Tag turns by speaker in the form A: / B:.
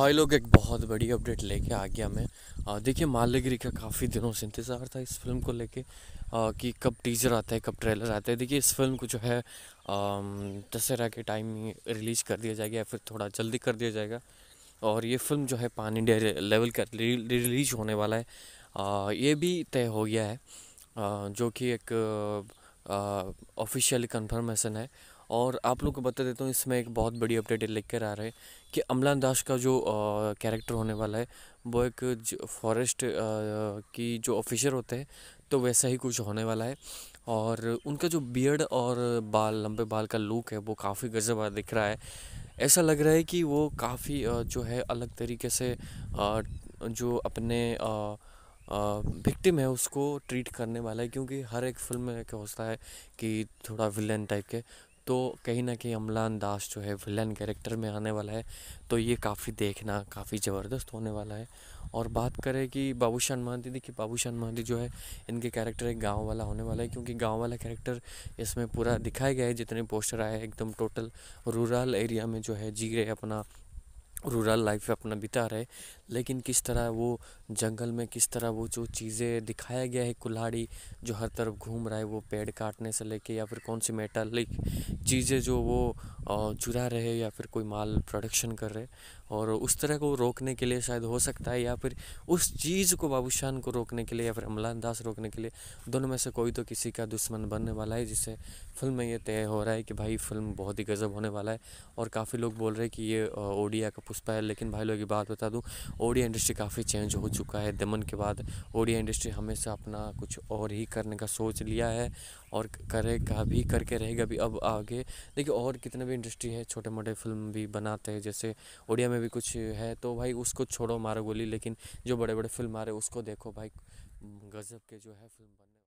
A: भाई लोग एक बहुत बड़ी अपडेट लेके आ गया मैं देखिए मालगिरी का काफ़ी दिनों से इंतज़ार था इस फिल्म को लेके कि कब टीजर आता है कब ट्रेलर आता है देखिए इस फिल्म को जो है दशहरा के टाइम में रिलीज़ कर दिया जाएगा या फिर थोड़ा जल्दी कर दिया जाएगा और ये फिल्म जो है पान इंडिया लेवल का रिलीज होने वाला है आ, ये भी तय हो गया है आ, जो कि एक ऑफिशियल कन्फर्मेशन है और आप लोग को बता देता हूँ इसमें एक बहुत बड़ी अपडेट लेकर आ रहा है कि अमलान दास का जो कैरेक्टर होने वाला है वो एक फॉरेस्ट की जो ऑफिसर होते हैं तो वैसा ही कुछ होने वाला है और उनका जो बियर्ड और बाल लंबे बाल का लुक है वो काफ़ी गजब दिख रहा है ऐसा लग रहा है कि वो काफ़ी जो है अलग तरीके से जो अपने विक्टिम है उसको ट्रीट करने वाला है क्योंकि हर एक फिल्म में क्या होता है कि थोड़ा विलन टाइप के तो कहीं ना कहीं अमलान दास जो है विलन कैरेक्टर में आने वाला है तो ये काफ़ी देखना काफ़ी ज़बरदस्त होने वाला है और बात करें कि बाबूशान महादी देखिए बाबूशान महादी जो है इनके कैरेक्टर एक गांव वाला होने वाला है क्योंकि गांव वाला कैरेक्टर इसमें पूरा दिखाया गया है जितने पोस्टर आए एकदम टोटल रूरल एरिया में जो है जी रहे अपना रूरल लाइफ अपना बिता रहे लेकिन किस तरह वो जंगल में किस तरह वो जो चीज़ें दिखाया गया है कुल्हाड़ी जो हर तरफ घूम रहा है वो पेड़ काटने से लेके या फिर कौन सी मेटालिक चीज़ें जो वो चुरा रहे या फिर कोई माल प्रोडक्शन कर रहे और उस तरह को रोकने के लिए शायद हो सकता है या फिर उस चीज़ को बाबूशान को रोकने के लिए या फिर अमलान दास रोकने के लिए दोनों में से कोई तो किसी का दुश्मन बनने वाला है जिससे फिल्म में ये तय हो रहा है कि भाई फिल्म बहुत ही गज़ब होने वाला है और काफ़ी लोग बोल रहे हैं कि ये ओडिया का पुष्पा है लेकिन भाई लोग की बात बता दूँ ओडिया इंडस्ट्री काफ़ी चेंज हो चुका है दमन के बाद ओडिया इंडस्ट्री हमेशा अपना कुछ और ही करने का सोच लिया है और करेगा भी करके रहेगा भी अब आगे देखिए और कितने भी इंडस्ट्री है छोटे मोटे फिल्म भी बनाते हैं जैसे ओडिया में भी कुछ है तो भाई उसको छोड़ो मारो गोली लेकिन जो बड़े बड़े फिल्म आ रहे उसको देखो भाई गज़ब के जो है फिल्म बने